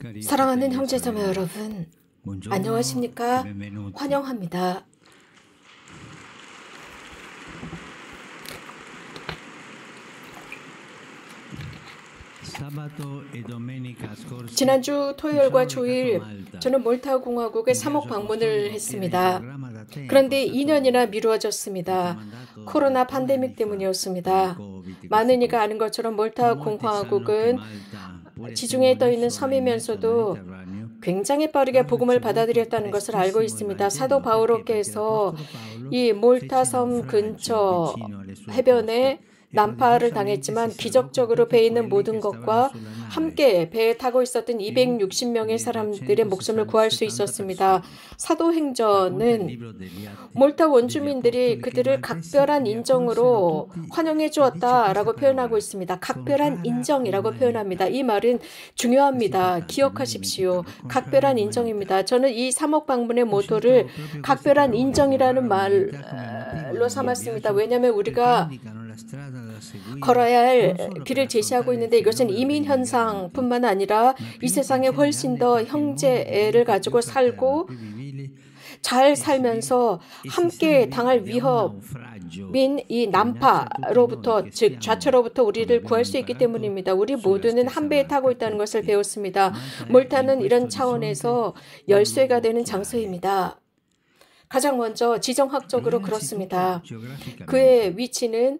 그러니까 사랑하는 형제 자매 여러분, 안녕하십니까? 그 환영합니다. 지난주 토요일과 주일 저는 몰타 공화국의 사목 방문을 했습니다. 그런데 2년이나 미루어졌습니다. 코로나 팬데믹 그러니까 때문이었습니다. 많은 이가 아는 것처럼 몰타 공화국은 지중해에 떠 있는 섬이면서도 굉장히 빠르게 아, 복음을 받아들였다는 것을 알고 있습니다. 사도 바오로께서 이 몰타 섬 근처 해변에 난파를 당했지만 기적적으로 배에 있는 모든 것과 함께 배에 타고 있었던 260명의 사람들의 목숨을 구할 수 있었습니다. 사도행전은 몰타 원주민들이 그들을 각별한 인정으로 환영해 그 주었다라고 표현하고 있습니다. 각별한 뭐 인정이라고 표현합니다. 이 말은 중요합니다. 기억하십시오. 각별한 인정입니다. 저는 이 3억 방문의 모토를 뭐 각별한 인정이라는 말로 뭐 삼았습니다. 왜냐하면 우리가 음. 걸어야 할 음. 음. 길을 제시하고 있는데 이것은 이민 현상뿐만 아니라 이 세상에 훨씬 더 형제애를 가지고 살고 잘 살면서 함께 당할 위협인 이남파로부터즉 좌초로부터 우리를 구할 수 있기 때문입니다. 우리 모두는 한 배에 타고 있다는 것을 배웠습니다. 몰타는 이런 차원에서 열쇠가 되는 장소입니다. 가장 먼저 지정학적으로 음, 그렇습니다. 그러니까 그의 네. 위치는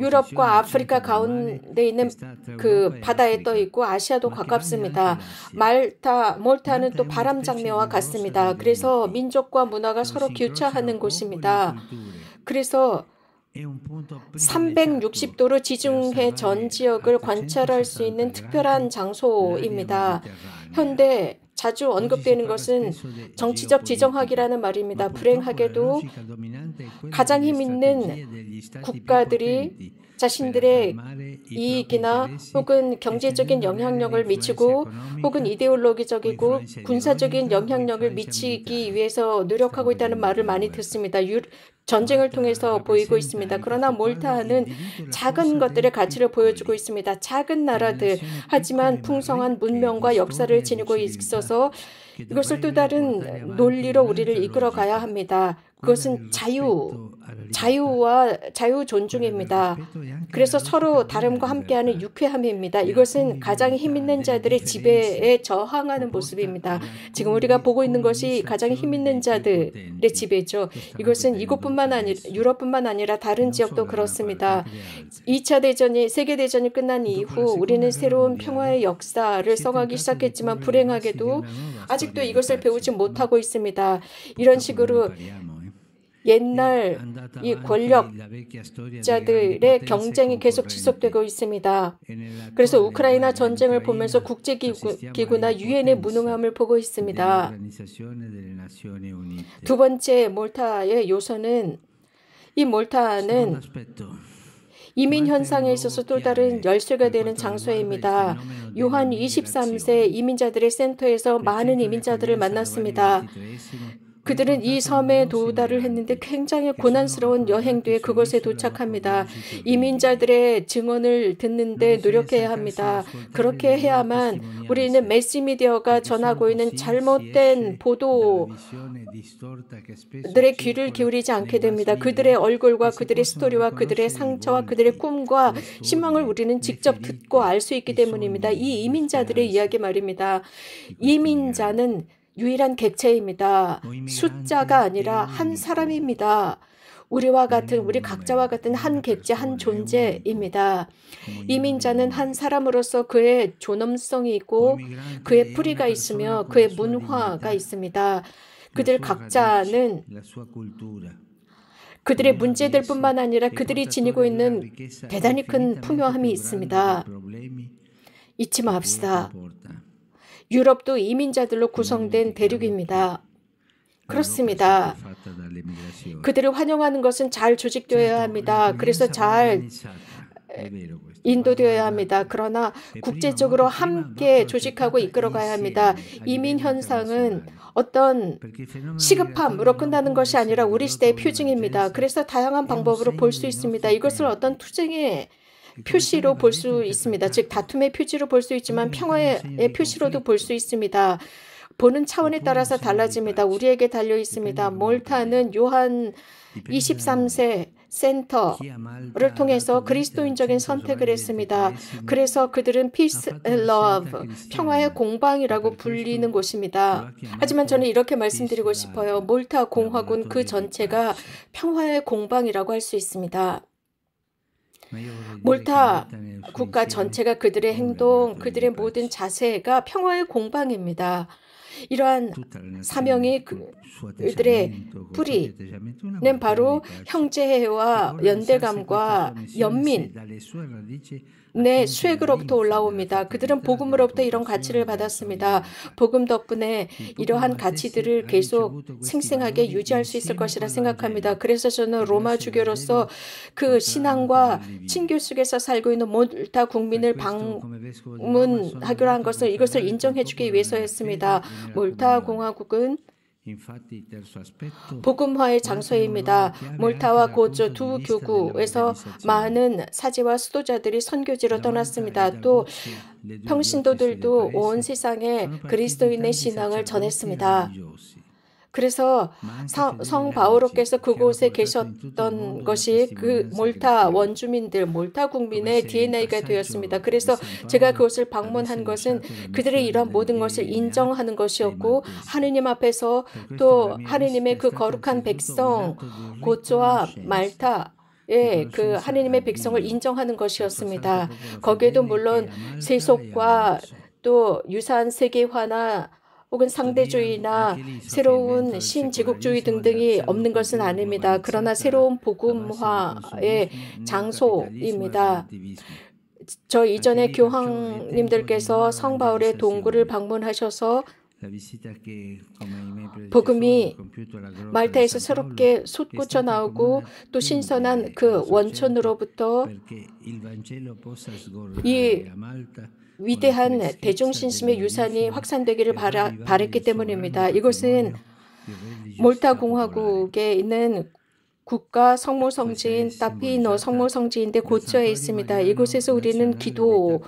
유럽과 아프리카 가운데 있는 그, 그 바다에 떠 있고 아시아도 가깝습니다. 말타 몰타는 또 바람 장미와 뭐 같습니다. 그래서 민족과 문화가 서로 교차하는 곳입니다. 그래서 360도로 지중해 전 지역을 관찰할 수 있는 특별한 장소입니다. 현대 자주 언급되는 것은 정치적 지정학이라는 말입니다. 불행하게도 가장 힘 있는 국가들이 자신들의 이익이나 혹은 경제적인 영향력을 미치고 혹은 이데올로기적이고 군사적인 영향력을 미치기 위해서 노력하고 있다는 말을 많이 듣습니다. 유, 전쟁을 통해서 보이고 있습니다. 그러나 몰타는 작은 것들의 가치를 보여주고 있습니다. 작은 나라들 하지만 풍성한 문명과 역사를 지니고 있어서 이것을 또 다른 논리로 우리를 이끌어 가야 합니다. 그것은 자유, 자유와 자유 존중입니다. 그래서 서로 다름과 함께하는 유쾌함입니다. 이것은 가장 힘있는 자들의 지배에 저항하는 모습입니다. 지금 우리가 보고 있는 것이 가장 힘있는 자들의 지배죠. 이것은 이곳뿐만 아니라 유럽뿐만 아니라 다른 지역도 그렇습니다. 2차 대전이 세계 대전이 끝난 이후 우리는 새로운 평화의 역사를 써가기 시작했지만 불행하게도 아직도 이것을 배우지 못하고 있습니다. 이런 식으로 뭐. 옛날 예, 이 아, 권력자들의 경쟁이 계속 지속되고 있습니다. 그래서 우크라이나 전쟁을 보면서 국제기구나 유엔의 무능함을 보고 있습니다. 두 번째 몰타의 요소는 이 몰타는 이민 현상에 있어서 또 다른 열쇠가 그 되는 장소입니다. 요한 23세 이민자들의 센터에서 그 많은 이민자들을 만났습니다. 그들은 이 섬에 도달을 했는데 굉장히 고난스러운 여행도에 그것에 도착합니다. 이민자들의 증언을 듣는데 노력해야 합니다. 그렇게 해야만 우리는 메시미디어가 전하고 있는 잘못된 보도들의 귀를 기울이지 않게 됩니다. 그들의 얼굴과 그들의 스토리와 그들의 상처와 그들의 꿈과 신망을 우리는 직접 듣고 알 수 있기 때문입니다. 이 이민자들의 이야기 말입니다. 이민자는 유일한 객체입니다. 숫자가 그 아니라 한 사람입니다. 우리와 같은 우리 그 각자와 같은 한 그 객체 한 존재입니다. 이민자는 한 사람으로서 그의 존엄성이 있고 그의 뿌리가 있으며 그의 문화가 있습니다. 그들 각자는 그들의 문제들뿐만 아니라 그들이 지니고 있는 대단히 큰 풍요함이 있습니다. 잊지 맙시다. 유럽도 이민자들로 음, 구성된 대륙입니다. 아, 그렇습니다. 그들을 환영하는 것은 잘 조직되어야 합니다. 그래서 잘 인도되어야 합니다. 그러나 국제적으로 함께 조직하고 이끌어가야 합니다. 이민 현상은 어떤 시급함으로 끝나는 것이 아니라 우리 시대의 표징입니다. 그래서 다양한 방법으로 볼 수 있습니다. 이것을 네. 어떤 투쟁의 표시로 볼수 음, 있습니다. 음, 음. 즉 다툼의 표지로 볼 수 있지만 평화의 예, 표시로도 볼 수 있습니다. 보는 차원에 따라서 달라집니다. 우리에게 달려 있습니다. 몰타는 요한 23세 센터를 통해서 그리스도인적인 선택을 했습니다. 그래서 그들은 peace and love, 그 평화의 공방이라고 불리는 곳입니다. 하지만 저는 이렇게 말씀드리고 싶어요. 몰타 공화군 그 전체가 평화의 공방이라고 할 수 있습니다. 몰타 국가 전체가 그들의 행동, 그들의 모든 자세가 평화의 공방입니다. 이러한 사명이 그 그 그들의 뿌리는 바로 그 형제와 연대감과 연민 내 네, 수액으로부터 올라옵니다. 그들은 복음으로부터 이런 가치를 받았습니다. 복음 덕분에 이러한 가치들을 계속 생생하게 유지할 수 있을 것이라 생각합니다. 그래서 저는 로마 주교로서 그 그러니까 신앙과 친교 속에서 살고 있는 몰타 국민을 방문하기로 한 것을 이것을 인정해주기 위해서였습니다. 몰타 공화국은 복음화의 장소입니다. 몰타와 고조 두 교구에서 많은 사제와 수도자들이 선교지로 떠났습니다. 또 평신도들도 온 세상에 그리스도인의 신앙을 전했습니다. 그래서 사, 성 바오로께서 그곳에 계셨던 것이 그 몰타 원주민들, 몰타 국민의 DNA가 되었습니다. 그래서 제가 그것을 방문한 것은 그들의 이러 모든 것을 인정하는 것이었고 하느님 앞에서 네, 또 하느님의 그 거룩한 백성 고조와 말타 예, 그 하느님의 네, 백성을 인정하는 것이었습니다. 거기에도 물론 세속과 또 유사한 세계화나 혹은 상대주의나 새로운 신제국주의 등등이 없는 것은 아닙니다. 그러나 새로운 복음화의 장소입니다. 저 이전에 교황님들께서 성 바울의 동굴을 방문하셔서 복음이 말타에서 새롭게 솟구쳐 나오고 또 신선한 그 원천으로부터 이 위대한 대중신심의 유산이 확산되기를 바라, 바랬기 때문입니다. 이것은 몰타 공화국에 있는 국가 성모 성지인 네, 네, 네, 따피노 성모 성지인데 고쳐에 있습니다. 이곳에서 우리는 기도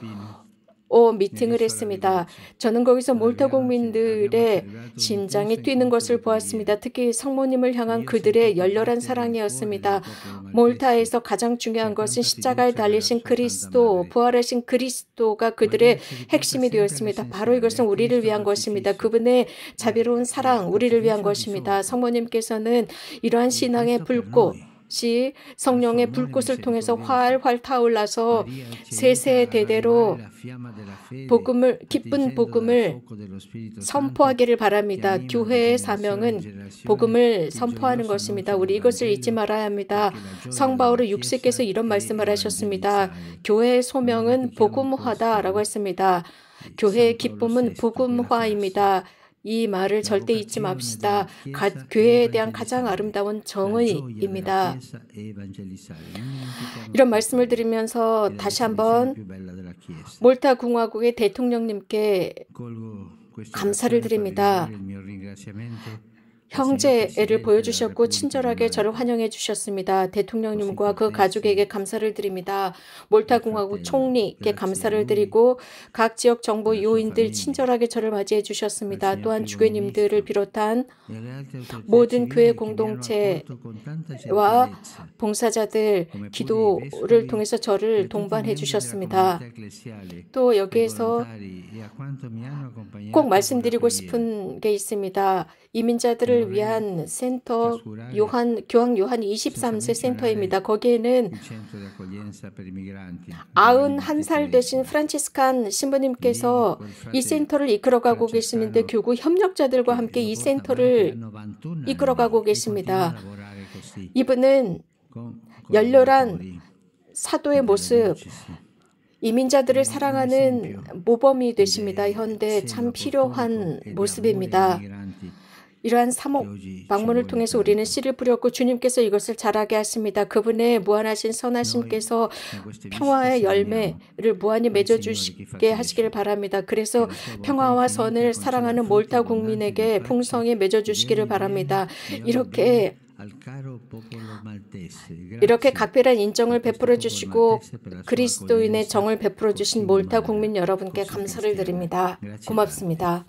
오 어, 네, 미팅을 했습니다. 저는 거기서 네, 몰타 국민들의 심장이 뛰는 것을 보았습니다. 특히 성모님을 향한 그들의 열렬한 사랑이었습니다. 몰타에서 가장 중요한 것은 십자가에 달리신 그리스도, 부활하신 그리스도가 그들의 핵심이 되었습니다. 바로 이것은 우리를 위한 것입니다. 그분의 네, 자비로운 사랑, 우리를 위한 것입니다. 성모님께서는 이러한 신앙의 불꽃, 시 성령의 불꽃을 통해서 활활 타올라서 세세대대로 복음을 기쁜 복음을 선포하기를 바랍니다. 교회의 사명은 복음을 선포하는 것입니다. 우리 이것을 잊지 말아야 합니다. 성 바울은 육세께서 이런 말씀을 하셨습니다. 교회의 소명은 복음화다라고 했습니다. 교회의 기쁨은 복음화입니다. 이 말을 절대 잊지 맙시다. 가, 교회에 대한 가장 아름다운 정의입니다. 이런 말씀을 드리면서 다시 한번 몰타 공화국의 대통령님께 감사를 드립니다. 형제애를 보여주셨고 친절하게 저를 환영해 주셨습니다. 대통령님과 그 가족에게 감사를 드립니다. 몰타공화국 총리께 감사를 드리고 각 지역 정부 네, 요인들 친절하게 저를 맞이해 주셨습니다. 또한 주교님들을 비롯한 모든 교회 공동체와 봉사자들 기도를 통해서 저를 동반해 주셨습니다. 또 여기에서 꼭 말씀드리고 싶은 게 있습니다. 이민자들을 아이들을 음. 위한 센터 요한 교황 요한 23세 센터입니다. 거기에는 91살 음. 음. 되신 프란치스칸 신부님께서 이 센터를 이끌어가고 계시는데 교구 협력자들과 함께 이 센터를 이끌어가고 계십니다. 이분은 열렬한 사도의 모습, 이민자들을 사랑하는 모범이 되십니다. 현대 참 필요한 모습입니다. 이러한 사목 방문을 통해서 우리는 씨를 뿌렸고 주님께서 이것을 자라게 하십니다. 그분의 무한하신 선하심께서 평화의 열매를 무한히 맺어주시게 하시기를 바랍니다. 그래서 그 평화와 그 선을 사랑하는 몰타 국민에게 풍성히 맺어주시기를 바랍니다. 이렇게 이렇게 각별한 인정을 베풀어 주시고 그리스도인의 정을 베풀어 주신 몰타 국민 여러분께 감사를 드립니다. 고맙습니다.